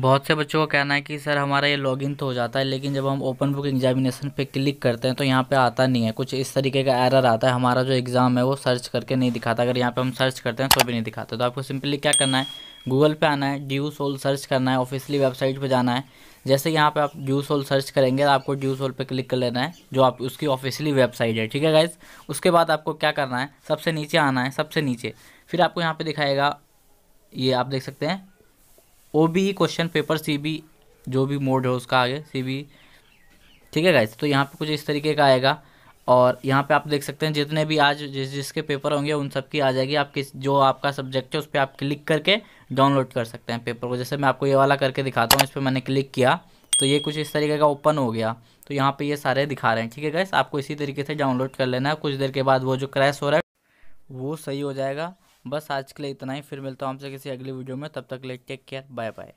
बहुत से बच्चों का कहना है कि सर हमारा ये लॉगिन तो हो जाता है लेकिन जब हम ओपन बुक एग्जामिनेशन पे क्लिक करते हैं तो यहाँ पे आता नहीं है कुछ इस तरीके का एरर आता है हमारा जो एग्ज़ाम है वो सर्च करके नहीं दिखाता अगर यहाँ पे हम सर्च करते हैं तो भी नहीं दिखाता तो आपको सिंपली क्या करना है गूगल पर आना है ड्यू सोल सर्च करना है ऑफिसली वेबसाइट पर जाना है जैसे यहाँ पर आप ड्यू सोल सर्च करेंगे तो आपको ड्यू सोल पर क्लिक कर लेना है जो आप उसकी ऑफिसली वेबसाइट है ठीक है गाइज उसके बाद आपको क्या करना है सबसे नीचे आना है सबसे नीचे फिर आपको यहाँ पर दिखाएगा ये आप देख सकते हैं O B question paper C B जो भी मोड है उसका आगे सी बी ठीक है गाइस तो यहाँ पे कुछ इस तरीके का आएगा और यहाँ पे आप देख सकते हैं जितने भी आज जिस जिसके पेपर होंगे उन सब की आ जाएगी आप किस जो आपका सब्जेक्ट है उस पर आप क्लिक करके डाउनलोड कर सकते हैं पेपर को जैसे मैं आपको ये वाला करके दिखाता हूँ इस पर मैंने क्लिक किया तो ये कुछ इस तरीके का ओपन हो गया तो यहाँ पे ये सारे दिखा रहे हैं ठीक है गैस आपको इसी तरीके से डाउनलोड कर लेना है कुछ देर के बाद वो जो क्रैश हो रहा है वो सही हो जाएगा बस आज के लिए इतना ही फिर मिलता हूँ आपसे किसी अगली वीडियो में तब तक ले टेक केयर बाय बाय